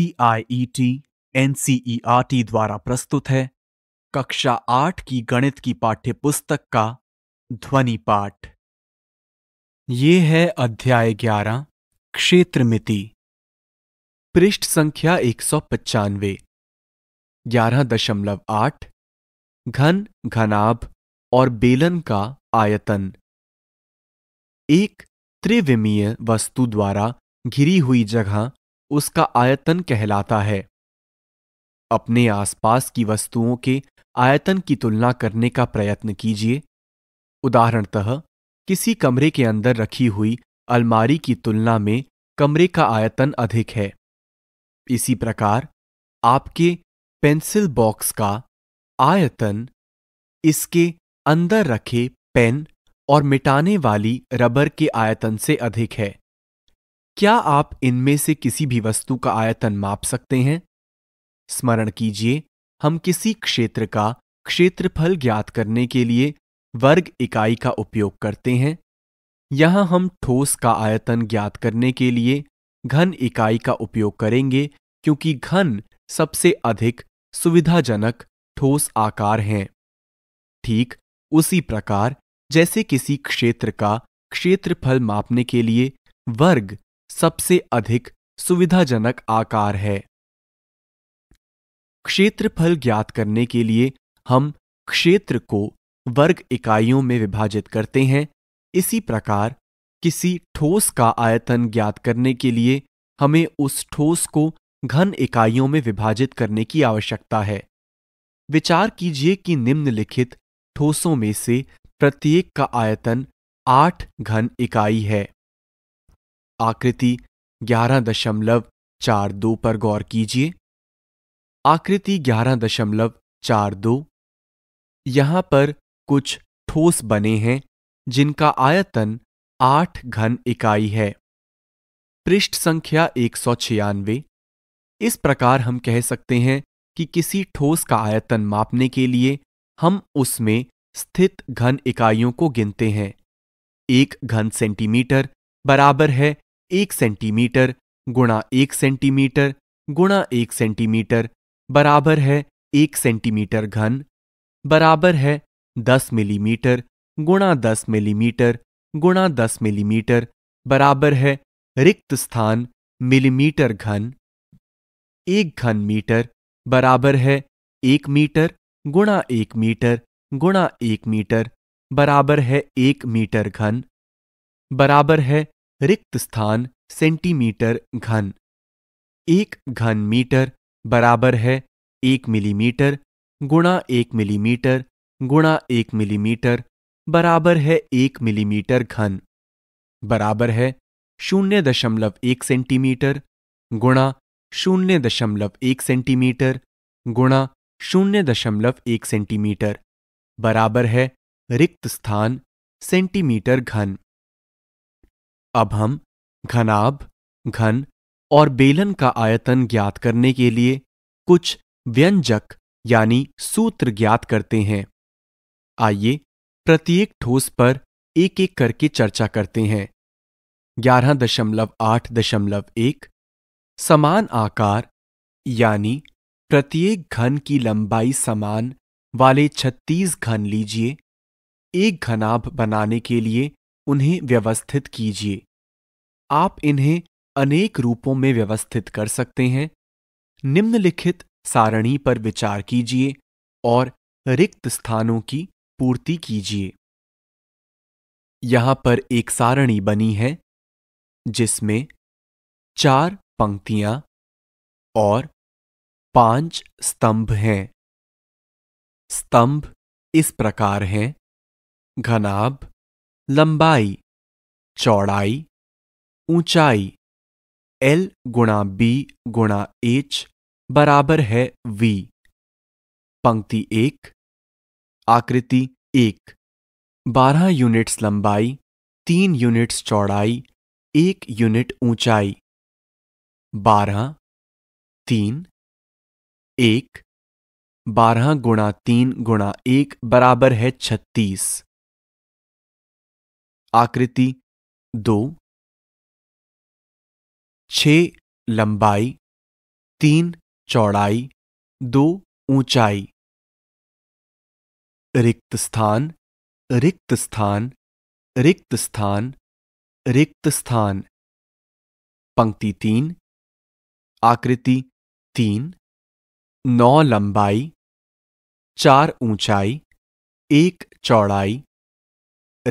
N R T द्वारा प्रस्तुत है कक्षा आठ की गणित की पाठ्य पुस्तक का ध्वनि पाठ ये है अध्याय ग्यारह क्षेत्र मिति पृष्ठ संख्या एक सौ पचानवे ग्यारह दशमलव आठ घन घनाभ और बेलन का आयतन एक त्रिविमीय वस्तु द्वारा घिरी हुई जगह उसका आयतन कहलाता है अपने आसपास की वस्तुओं के आयतन की तुलना करने का प्रयत्न कीजिए उदाहरणतः किसी कमरे के अंदर रखी हुई अलमारी की तुलना में कमरे का आयतन अधिक है इसी प्रकार आपके पेंसिल बॉक्स का आयतन इसके अंदर रखे पेन और मिटाने वाली रबर के आयतन से अधिक है क्या आप इनमें से किसी भी वस्तु का आयतन माप सकते हैं स्मरण कीजिए हम किसी क्षेत्र का क्षेत्रफल ज्ञात करने के लिए वर्ग इकाई का उपयोग करते हैं यहां हम ठोस का आयतन ज्ञात करने के लिए घन इकाई का उपयोग करेंगे क्योंकि घन सबसे अधिक सुविधाजनक ठोस आकार हैं ठीक उसी प्रकार जैसे किसी क्षेत्र का क्षेत्रफल मापने के लिए वर्ग सबसे अधिक सुविधाजनक आकार है क्षेत्रफल ज्ञात करने के लिए हम क्षेत्र को वर्ग इकाइयों में विभाजित करते हैं इसी प्रकार किसी ठोस का आयतन ज्ञात करने के लिए हमें उस ठोस को घन इकाइयों में विभाजित करने की आवश्यकता है विचार कीजिए कि निम्नलिखित ठोसों में से प्रत्येक का आयतन आठ घन इकाई है आकृति 11.42 पर गौर कीजिए आकृति 11.42 यहां पर कुछ ठोस बने हैं जिनका आयतन आठ घन इकाई है पृष्ठ संख्या एक सौ छियानवे इस प्रकार हम कह सकते हैं कि किसी ठोस का आयतन मापने के लिए हम उसमें स्थित घन इकाइयों को गिनते हैं एक घन सेंटीमीटर बराबर है एक सेंटीमीटर गुणा एक सेंटीमीटर गुणा एक सेंटीमीटर बराबर है एक सेंटीमीटर घन बराबर है दस मिलीमीटर गुणा दस मिलीमीटर गुणा दस मिलीमीटर बराबर है रिक्त स्थान मिलीमीटर घन एक घन मीटर बराबर है एक मीटर गुणा एक मीटर गुणा एक मीटर बराबर है एक मीटर घन बराबर है रिक्त स्थान सेंटीमीटर घन एक घन मीटर बराबर है एक मिलीमीटर गुणा एक मिलीमीटर गुणा एक मिलीमीटर बराबर है एक मिलीमीटर घन बराबर है शून्य दशमलव एक सेंटीमीटर गुणा शून्य दशमलव एक सेंटीमीटर गुणा शून्य दशमलव एक सेंटीमीटर बराबर है रिक्त स्थान सेंटीमीटर घन अब हम घनाभ घन और बेलन का आयतन ज्ञात करने के लिए कुछ व्यंजक यानी सूत्र ज्ञात करते हैं आइए प्रत्येक ठोस पर एक एक करके चर्चा करते हैं ग्यारह दशमलव आठ दशमलव एक समान आकार यानी प्रत्येक घन की लंबाई समान वाले छत्तीस घन लीजिए एक घनाभ बनाने के लिए उन्हें व्यवस्थित कीजिए आप इन्हें अनेक रूपों में व्यवस्थित कर सकते हैं निम्नलिखित सारणी पर विचार कीजिए और रिक्त स्थानों की पूर्ति कीजिए यहां पर एक सारणी बनी है जिसमें चार पंक्तियां और पांच स्तंभ हैं स्तंभ इस प्रकार हैं घनाभ लंबाई चौड़ाई ऊंचाई एल गुणा बी गुणा एच बराबर है वी पंक्ति एक आकृति एक बारह यूनिट्स लंबाई तीन यूनिट्स चौड़ाई एक यूनिट ऊंचाई बारह तीन एक बारह गुणा तीन गुणा एक बराबर है छत्तीस आकृति दो छ लंबाई तीन चौड़ाई दो ऊंचाई रिक्त स्थान रिक्त स्थान रिक्त स्थान रिक्त स्थान पंक्ति तीन आकृति तीन नौ लंबाई चार ऊंचाई एक चौड़ाई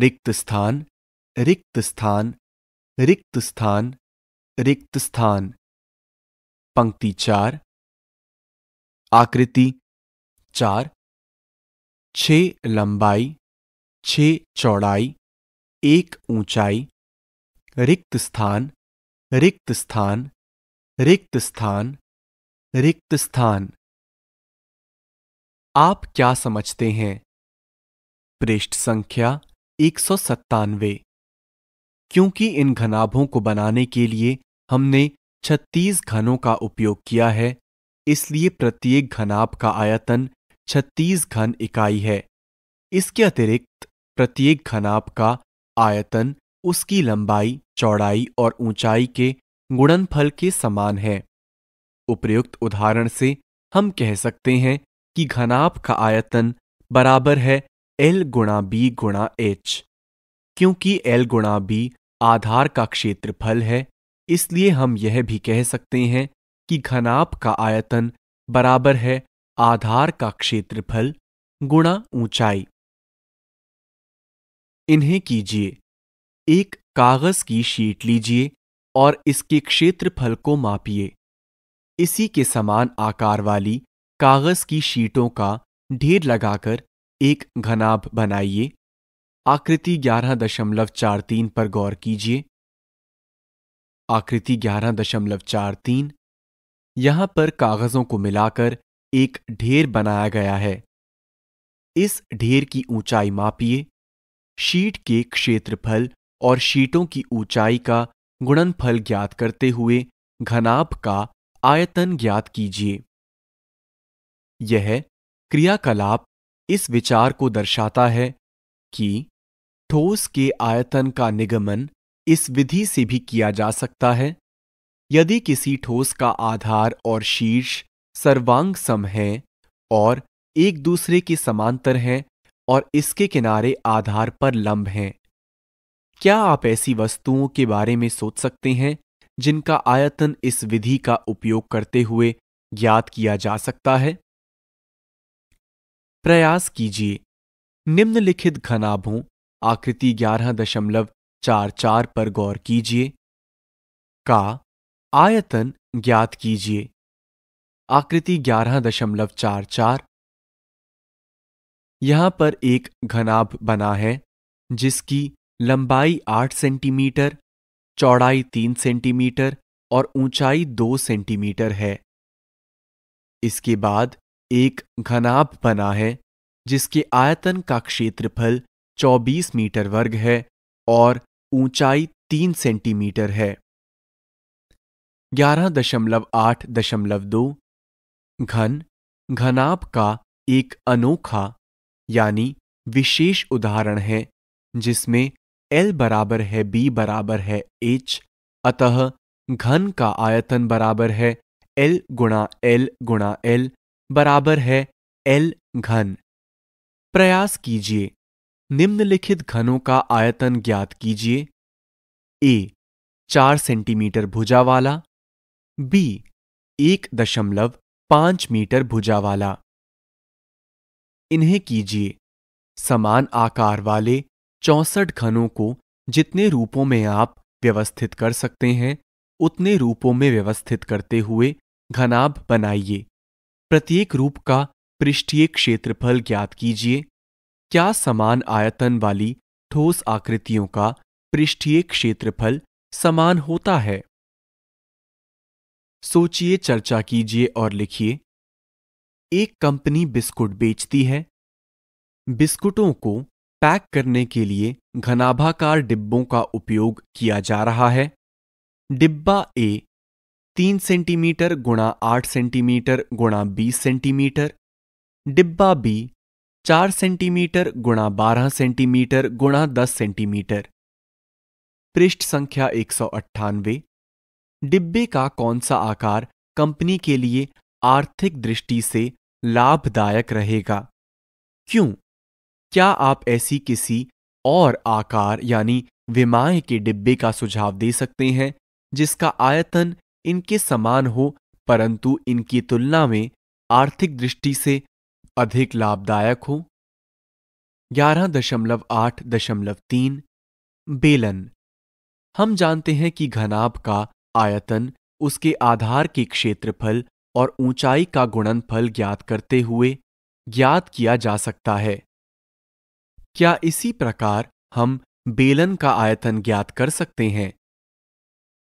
रिक्त स्थान रिक्त स्थान रिक्त स्थान रिक्त स्थान पंक्ति चार आकृति चार छ लंबाई छ चौड़ाई एक ऊंचाई रिक्त स्थान रिक्त स्थान रिक्त स्थान रिक्त स्थान आप क्या समझते हैं पृष्ठ संख्या एक सौ सत्तानवे क्योंकि इन घनाभों को बनाने के लिए हमने 36 घनों का उपयोग किया है इसलिए प्रत्येक घनाब का आयतन 36 घन इकाई है इसके अतिरिक्त प्रत्येक घनाप का आयतन उसकी लंबाई चौड़ाई और ऊंचाई के गुणनफल के समान है उपर्युक्त उदाहरण से हम कह सकते हैं कि घनाप का आयतन बराबर है एल गुणा बी गुणा एच क्योंकि एल गुणा बी आधार का क्षेत्रफल है इसलिए हम यह भी कह सकते हैं कि घनाप का आयतन बराबर है आधार का क्षेत्रफल गुणा ऊंचाई इन्हें कीजिए एक कागज की शीट लीजिए और इसके क्षेत्रफल को मापिए इसी के समान आकार वाली कागज की शीटों का ढेर लगाकर एक घनाभ बनाइए आकृति ग्यारह दशमलव चार तीन पर गौर कीजिए आकृति ग्यारह दशमलव चार तीन यहां पर कागजों को मिलाकर एक ढेर बनाया गया है इस ढेर की ऊंचाई मापिए शीट के क्षेत्रफल और शीटों की ऊंचाई का गुणनफल ज्ञात करते हुए घनाप का आयतन ज्ञात कीजिए यह क्रियाकलाप इस विचार को दर्शाता है कि ठोस के आयतन का निगमन इस विधि से भी किया जा सकता है यदि किसी ठोस का आधार और शीर्ष सर्वांग सम है और एक दूसरे के समांतर हैं और इसके किनारे आधार पर लंब हैं क्या आप ऐसी वस्तुओं के बारे में सोच सकते हैं जिनका आयतन इस विधि का उपयोग करते हुए ज्ञात किया जा सकता है प्रयास कीजिए निम्नलिखित घनाभों आकृति ग्यारह दशमलव चार चार पर गौर कीजिए का आयतन ज्ञात कीजिए आकृति ग्यारह दशमलव चार चार यहां पर एक घनाभ बना है जिसकी लंबाई आठ सेंटीमीटर चौड़ाई तीन सेंटीमीटर और ऊंचाई दो सेंटीमीटर है इसके बाद एक घनाभ बना है जिसके आयतन का क्षेत्रफल 24 मीटर वर्ग है और ऊंचाई 3 सेंटीमीटर है 11.8.2 घन घनाप का एक अनोखा यानी विशेष उदाहरण है जिसमें L बराबर है B बराबर है H अतः घन का आयतन बराबर है L गुणा L गुणा L बराबर है L घन प्रयास कीजिए निम्नलिखित घनों का आयतन ज्ञात कीजिए ए चार सेंटीमीटर भुजा वाला बी एक दशमलव पांच मीटर भुजा वाला इन्हें कीजिए समान आकार वाले चौसठ घनों को जितने रूपों में आप व्यवस्थित कर सकते हैं उतने रूपों में व्यवस्थित करते हुए घनाभ बनाइए प्रत्येक रूप का पृष्ठीय क्षेत्रफल ज्ञात कीजिए क्या समान आयतन वाली ठोस आकृतियों का पृष्ठीय क्षेत्रफल समान होता है सोचिए चर्चा कीजिए और लिखिए एक कंपनी बिस्कुट बेचती है बिस्कुटों को पैक करने के लिए घनाभाकार डिब्बों का उपयोग किया जा रहा है डिब्बा ए तीन सेंटीमीटर गुणा आठ सेंटीमीटर गुणा बीस सेंटीमीटर डिब्बा बी चार सेंटीमीटर गुणा बारह सेंटीमीटर गुणा दस सेंटीमीटर पृष्ठ संख्या एक सौ अट्ठानवे डिब्बे का कौन सा आकार कंपनी के लिए आर्थिक दृष्टि से लाभदायक रहेगा क्यों क्या आप ऐसी किसी और आकार यानी विमाय के डिब्बे का सुझाव दे सकते हैं जिसका आयतन इनके समान हो परंतु इनकी तुलना में आर्थिक दृष्टि से अधिक लाभदायक हो ग्यारह दशमलव आठ दशमलव तीन बेलन हम जानते हैं कि घनाभ का आयतन उसके आधार के क्षेत्रफल और ऊंचाई का गुणनफल ज्ञात करते हुए ज्ञात किया जा सकता है क्या इसी प्रकार हम बेलन का आयतन ज्ञात कर सकते हैं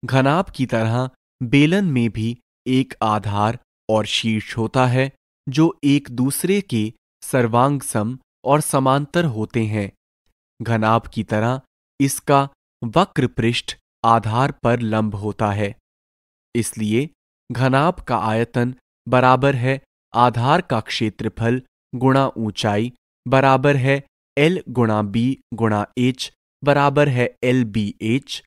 घनाभ की तरह बेलन में भी एक आधार और शीर्ष होता है जो एक दूसरे के सर्वांग सम और समांतर होते हैं घनाब की तरह इसका वक्र पृष्ठ आधार पर लंब होता है इसलिए घनाब का आयतन बराबर है आधार का क्षेत्रफल गुणा ऊंचाई बराबर है एल गुणा बी गुणा एच बराबर है एल बी एच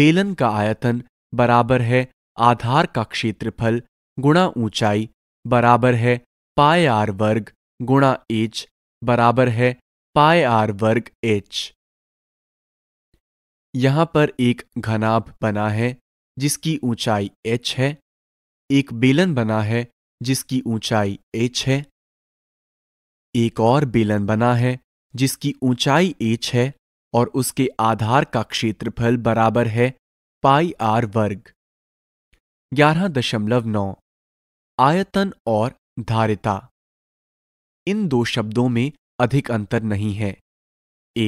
बेलन का आयतन बराबर है आधार का क्षेत्रफल गुणा ऊंचाई बराबर है पाए आर वर्ग गुणा एच बराबर है पाए आर वर्ग एच यहां पर एक घनाभ बना है जिसकी ऊंचाई एच है एक बेलन बना है जिसकी ऊंचाई एच है एक और बेलन बना है जिसकी ऊंचाई एच है और उसके आधार का क्षेत्रफल बराबर है पाई आर वर्ग ग्यारह दशमलव नौ आयतन और धारिता इन दो शब्दों में अधिक अंतर नहीं है ए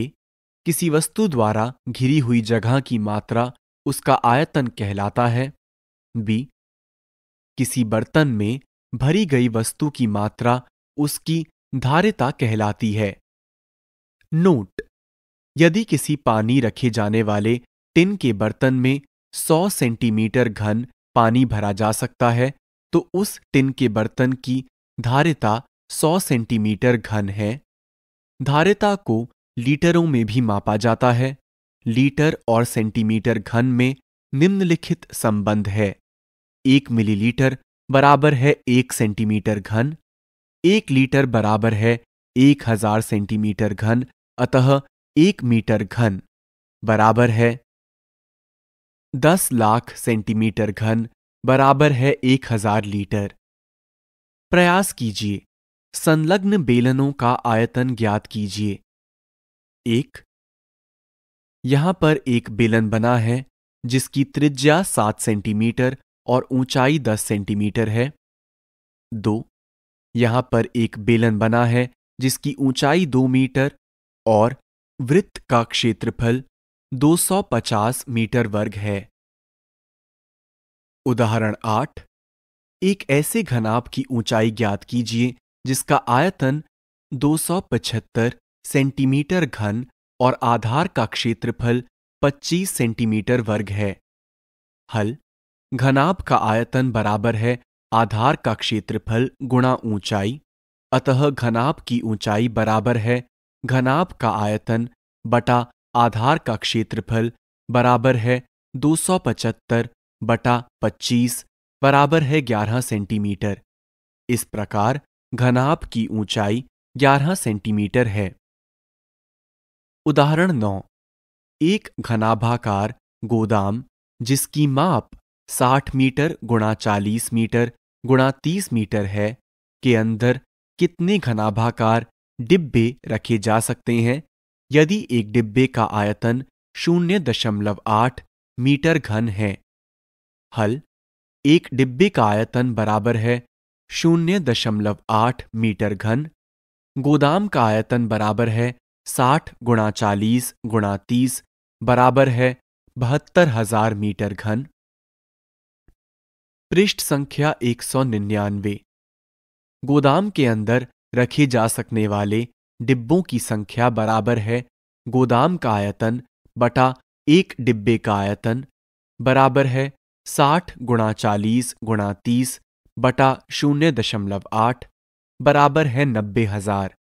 किसी वस्तु द्वारा घिरी हुई जगह की मात्रा उसका आयतन कहलाता है बी किसी बर्तन में भरी गई वस्तु की मात्रा उसकी धारिता कहलाती है नोट यदि किसी पानी रखे जाने वाले टिन के बर्तन में 100 सेंटीमीटर घन पानी भरा जा सकता है तो उस टिन के बर्तन की धारिता 100 सेंटीमीटर घन है धारिता को लीटरों में भी मापा जाता है लीटर और सेंटीमीटर घन में निम्नलिखित संबंध है एक मिलीलीटर बराबर है एक सेंटीमीटर घन एक लीटर बराबर है एक हजार सेंटीमीटर घन अतः एक मीटर घन बराबर है दस लाख सेंटीमीटर घन बराबर है एक हजार लीटर प्रयास कीजिए संलग्न बेलनों का आयतन ज्ञात कीजिए एक यहां पर एक बेलन बना है जिसकी त्रिज्या सात सेंटीमीटर और ऊंचाई दस सेंटीमीटर है दो यहां पर एक बेलन बना है जिसकी ऊंचाई दो मीटर और वृत्त का क्षेत्रफल 250 मीटर वर्ग है उदाहरण आठ एक ऐसे घनाभ की ऊंचाई ज्ञात कीजिए जिसका आयतन 275 सेंटीमीटर घन और आधार का क्षेत्रफल 25 सेंटीमीटर वर्ग है हल घनाभ का आयतन बराबर है आधार का क्षेत्रफल गुणा ऊंचाई अतः घनाभ की ऊंचाई बराबर है घनाभ का आयतन बटा आधार का क्षेत्रफल बराबर है 275 बटा पच्चीस बराबर है ग्यारह सेंटीमीटर इस प्रकार घनाभ की ऊंचाई 11 सेंटीमीटर है उदाहरण 9 एक घनाभाकार गोदाम जिसकी माप 60 मीटर गुणा 40 मीटर गुणा 30 मीटर है के अंदर कितने घनाभाकार डिब्बे रखे जा सकते हैं यदि एक डिब्बे का आयतन शून्य दशमलव आठ मीटर घन है हल एक डिब्बे का आयतन बराबर है शून्य दशमलव आठ मीटर घन गोदाम का आयतन बराबर है साठ गुणा चालीस गुणा तीस बराबर है बहत्तर हजार मीटर घन पृष्ठ संख्या एक सौ निन्यानवे गोदाम के अंदर रखे जा सकने वाले डिब्बों की संख्या बराबर है गोदाम का आयतन बटा एक डिब्बे का आयतन बराबर है साठ गुणा चालीस गुणा तीस बटा शून्य दशमलव आठ बराबर है नब्बे हजार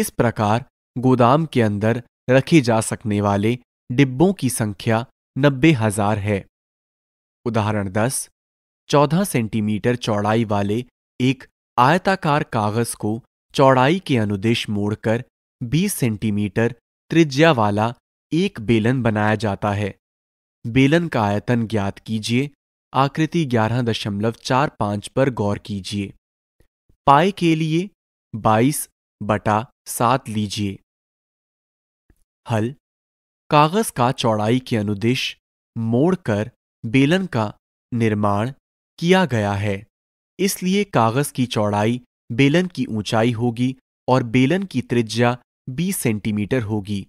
इस प्रकार गोदाम के अंदर रखे जा सकने वाले डिब्बों की संख्या नब्बे हजार है उदाहरण दस चौदह सेंटीमीटर चौड़ाई वाले एक आयताकार कागज को चौड़ाई के अनुदेश मोड़कर 20 सेंटीमीटर त्रिज्या वाला एक बेलन बनाया जाता है बेलन का आयतन ज्ञात कीजिए आकृति ग्यारह दशमलव चार पर गौर कीजिए पाए के लिए बाईस बटा सात लीजिए हल कागज का चौड़ाई के अनुदेश मोड़कर बेलन का निर्माण किया गया है इसलिए कागज की चौड़ाई बेलन की ऊंचाई होगी और बेलन की त्रिज्या 20 सेंटीमीटर होगी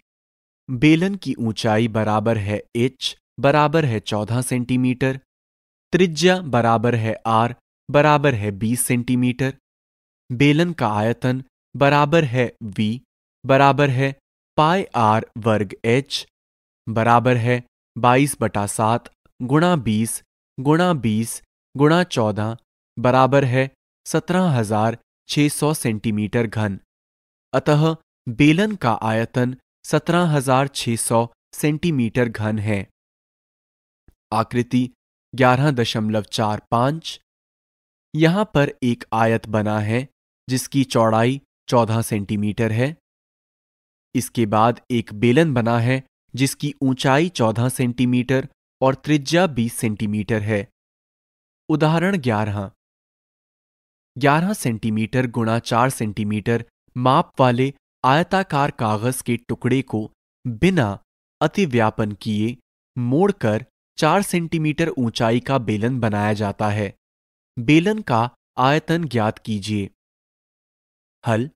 बेलन की ऊंचाई बराबर है एच बराबर है चौदह सेंटीमीटर त्रिज्या बराबर है आर बराबर है बीस सेंटीमीटर बेलन का आयतन बराबर है वी बराबर है पाई आर वर्ग एच बराबर है बाईस बटा सात गुणा बीस गुणा बीस गुणा चौदह बराबर है सत्रह हजार छह सौ सेंटीमीटर घन अतः बेलन का आयतन सत्रह हजार छः सौ सेंटीमीटर घन है आकृति ग्यारह दशमलव चार पांच यहां पर एक आयत बना है जिसकी चौड़ाई चौदह सेंटीमीटर है इसके बाद एक बेलन बना है जिसकी ऊंचाई चौदह सेंटीमीटर और त्रिज्या बीस सेंटीमीटर है उदाहरण ग्यारह ग्यारह सेंटीमीटर गुणा चार सेंटीमीटर माप वाले आयताकार कागज के टुकड़े को बिना अतिव्यापन किए मोड़कर चार सेंटीमीटर ऊंचाई का बेलन बनाया जाता है बेलन का आयतन ज्ञात कीजिए हल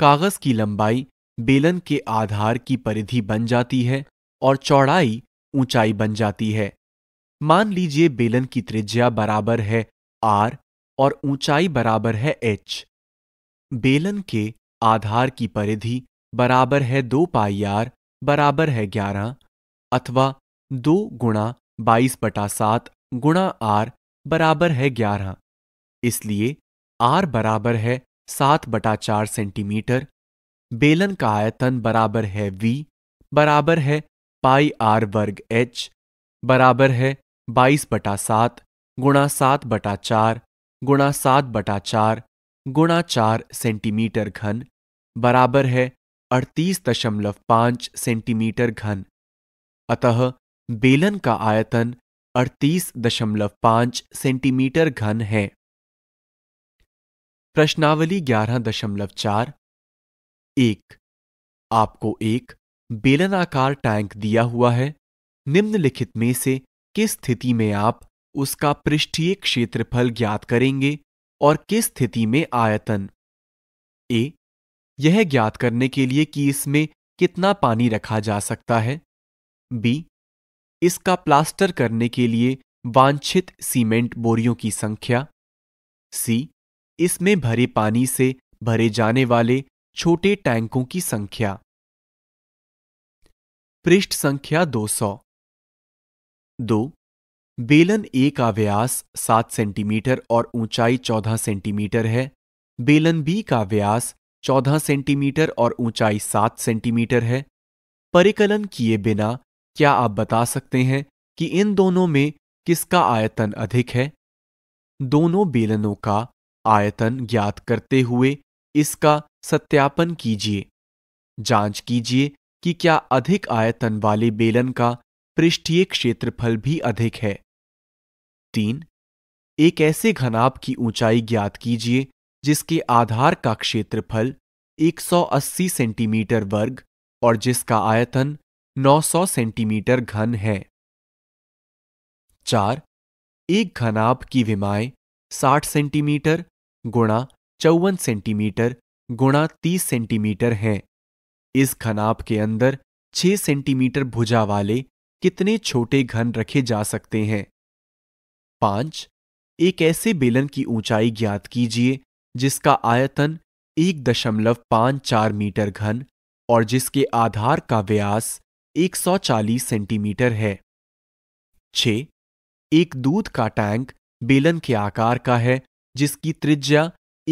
कागज की लंबाई बेलन के आधार की परिधि बन जाती है और चौड़ाई ऊंचाई बन जाती है मान लीजिए बेलन की त्रिज्या बराबर है आर और ऊंचाई बराबर है एच बेलन के आधार की परिधि बराबर है दो पाई आर बराबर है ग्यारह अथवा दो गुणा बाईस बटा सात गुणा आर बराबर है ग्यारह इसलिए आर बराबर है सात बटा चार सेंटीमीटर बेलन का आयतन बराबर है वी बराबर है पाई आर वर्ग एच बराबर है बाईस बटा सात गुणा सात बटा चार गुणा सात बटा चार गुणा चार सेंटीमीटर घन बराबर है अड़तीस दशमलव पाँच सेंटीमीटर घन अतः बेलन का आयतन 38.5 सेंटीमीटर घन है प्रश्नावली 11.4 एक आपको एक बेलनाकार टैंक दिया हुआ है निम्नलिखित में से किस स्थिति में आप उसका पृष्ठीय क्षेत्रफल ज्ञात करेंगे और किस स्थिति में आयतन ए यह ज्ञात करने के लिए कि इसमें कितना पानी रखा जा सकता है बी इसका प्लास्टर करने के लिए वांछित सीमेंट बोरियों की संख्या सी इसमें भरे पानी से भरे जाने वाले छोटे टैंकों की संख्या पृष्ठ संख्या 200 दो बेलन ए का व्यास 7 सेंटीमीटर और ऊंचाई 14 सेंटीमीटर है बेलन बी का व्यास 14 सेंटीमीटर और ऊंचाई 7 सेंटीमीटर है परिकलन किए बिना क्या आप बता सकते हैं कि इन दोनों में किसका आयतन अधिक है दोनों बेलनों का आयतन ज्ञात करते हुए इसका सत्यापन कीजिए जांच कीजिए कि क्या अधिक आयतन वाले बेलन का पृष्ठीय क्षेत्रफल भी अधिक है तीन एक ऐसे घनाभ की ऊंचाई ज्ञात कीजिए जिसके आधार का क्षेत्रफल 180 सेंटीमीटर वर्ग और जिसका आयतन 900 सेंटीमीटर घन है चार एक घनाभ की विमाएं 60 सेंटीमीटर गुणा चौवन सेंटीमीटर गुणा 30 सेंटीमीटर है इस घनाभ के अंदर 6 सेंटीमीटर भुजा वाले कितने छोटे घन रखे जा सकते हैं पांच एक ऐसे बेलन की ऊंचाई ज्ञात कीजिए जिसका आयतन एक दशमलव पांच चार मीटर घन और जिसके आधार का व्यास 140 सेंटीमीटर है छ एक दूध का टैंक बेलन के आकार का है जिसकी त्रिज्या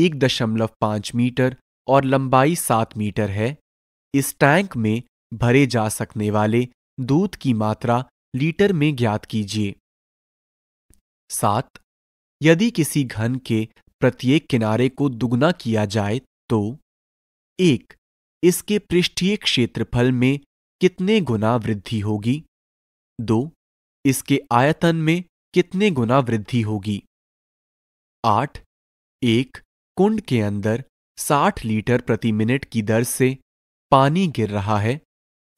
एक दशमलव पांच मीटर और लंबाई सात मीटर है इस टैंक में भरे जा सकने वाले दूध की मात्रा लीटर में ज्ञात कीजिए सात यदि किसी घन के प्रत्येक किनारे को दुगना किया जाए तो एक इसके पृष्ठीय क्षेत्रफल में कितने गुना वृद्धि होगी दो इसके आयतन में कितने गुना वृद्धि होगी आठ एक कुंड के अंदर साठ लीटर प्रति मिनट की दर से पानी गिर रहा है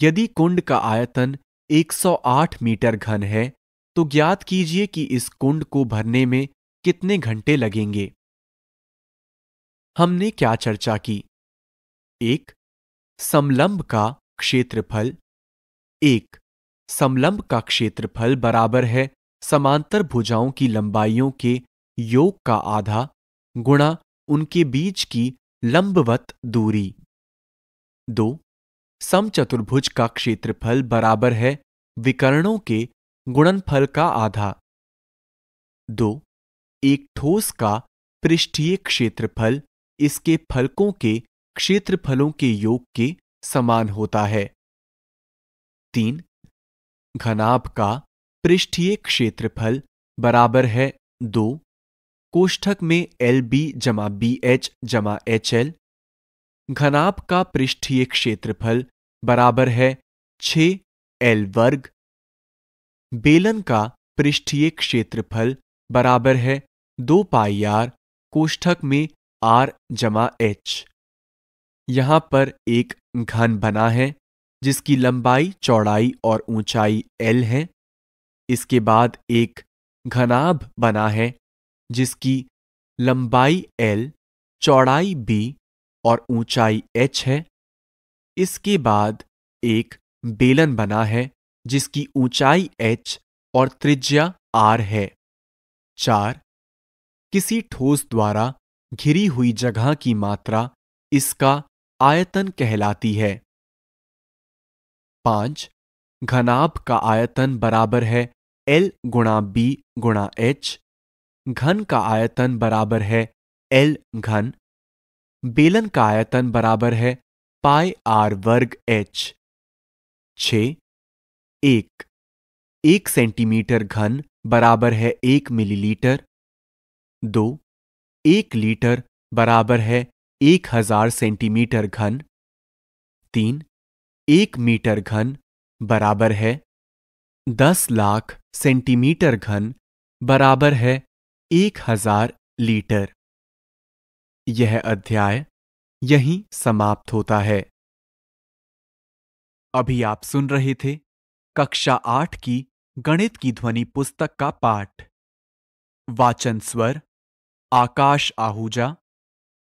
यदि कुंड का आयतन 108 मीटर घन है तो ज्ञात कीजिए कि इस कुंड को भरने में कितने घंटे लगेंगे हमने क्या चर्चा की एक समलंब का क्षेत्रफल एक समलंब का क्षेत्रफल बराबर है समांतर भुजाओं की लंबाइयों के योग का आधा गुणा उनके बीच की लंबवत दूरी दो समचतुर्भुज का क्षेत्रफल बराबर है विकर्णों के गुणनफल का आधा दो एक ठोस का पृष्ठीय क्षेत्रफल इसके फलकों के क्षेत्रफलों के योग के समान होता है तीन घनाभ का पृष्ठीय क्षेत्रफल बराबर है दो कोष्ठक में एल बी जमा बी एच जमा एच एल घनाभ का पृष्ठीय क्षेत्रफल बराबर है छ एल वर्ग बेलन का पृष्ठीय क्षेत्रफल बराबर है दो पाई आर कोष्ठक में आर जमा एच यहां पर एक घन बना है जिसकी लंबाई चौड़ाई और ऊंचाई एल है इसके बाद एक घनाभ बना है जिसकी लंबाई एल चौड़ाई बी और ऊंचाई एच है इसके बाद एक बेलन बना है जिसकी ऊंचाई एच और त्रिज्या आर है चार किसी ठोस द्वारा घिरी हुई जगह की मात्रा इसका आयतन कहलाती है पांच घनाभ का आयतन बराबर है एल गुणा बी गुणा एच घन का आयतन बराबर है एल घन बेलन का आयतन बराबर है पाई आर वर्ग एच छ एक एक सेंटीमीटर घन बराबर है एक मिलीलीटर दो एक लीटर बराबर है एक हजार सेंटीमीटर घन तीन एक मीटर घन बराबर है दस लाख सेंटीमीटर घन बराबर है एक हजार लीटर यह अध्याय यहीं समाप्त होता है अभी आप सुन रहे थे कक्षा आठ की गणित की ध्वनि पुस्तक का पाठ वाचन स्वर आकाश आहूजा